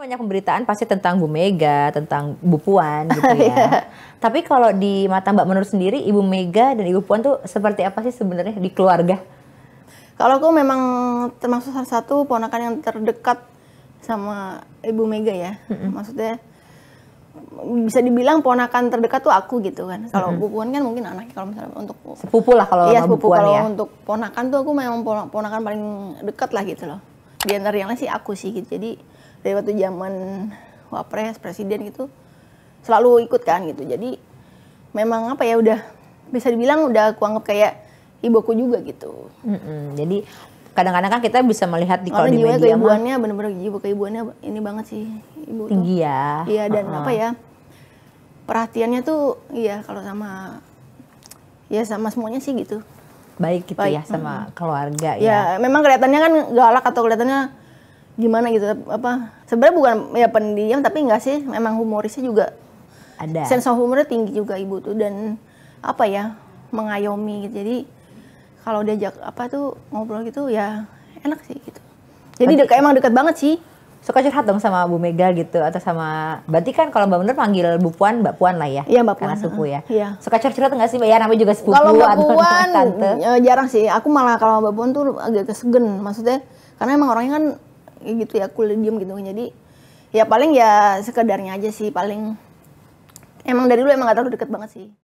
banyak pemberitaan pasti tentang Bu Mega, tentang Bu Puan gitu ya. Iya. Tapi kalau di mata Mbak menurut sendiri, Ibu Mega dan Ibu Puan tuh seperti apa sih sebenarnya di keluarga? Kalau aku memang termasuk salah satu ponakan yang terdekat sama Ibu Mega ya. Mm-hmm. Maksudnya bisa dibilang ponakan terdekat tuh aku gitu kan. Kalau mm-hmm. Bu Puan kan mungkin anaknya kalau misalnya untuk sepupu lah kalau iya, sepupu kalau ya. kalau untuk ponakan tuh aku memang ponakan paling dekat lah gitu loh. Di antara yang lain sih aku sih gitu. Jadi dari waktu zaman wapres presiden gitu selalu ikut kan gitu jadi memang apa ya udah bisa dibilang udah aku kayak ibuku juga gitu mm-hmm. jadi kadang-kadang kan kita bisa melihat di kalau di media keibuannya bener-bener jiwa ibuannya ini banget sih ibu tinggi tuh. ya iya dan uh-huh. apa ya perhatiannya tuh iya kalau sama ya sama semuanya sih gitu baik gitu ya, baik. ya sama hmm. keluarga ya. ya memang kelihatannya kan galak atau kelihatannya gimana gitu apa sebenarnya bukan ya pendiam tapi enggak sih memang humorisnya juga ada sense humornya tinggi juga ibu tuh dan apa ya mengayomi gitu jadi kalau diajak apa tuh ngobrol gitu ya enak sih gitu jadi Berarti, emang dekat banget sih suka curhat dong sama Bu Mega gitu atau sama berarti kan kalau Mbak Bener panggil Bu Puan Mbak Puan lah ya, iya, ya Mbak Puan. karena suku ya iya. suka curhat curhat nggak sih Mbak ya namanya juga sepupu kalau Mbak Puan tante. Eh, jarang sih aku malah kalau Mbak Puan tuh agak kesegen maksudnya karena emang orangnya kan gitu ya kuliah diem gitu jadi ya paling ya sekedarnya aja sih paling emang dari dulu emang gak terlalu deket banget sih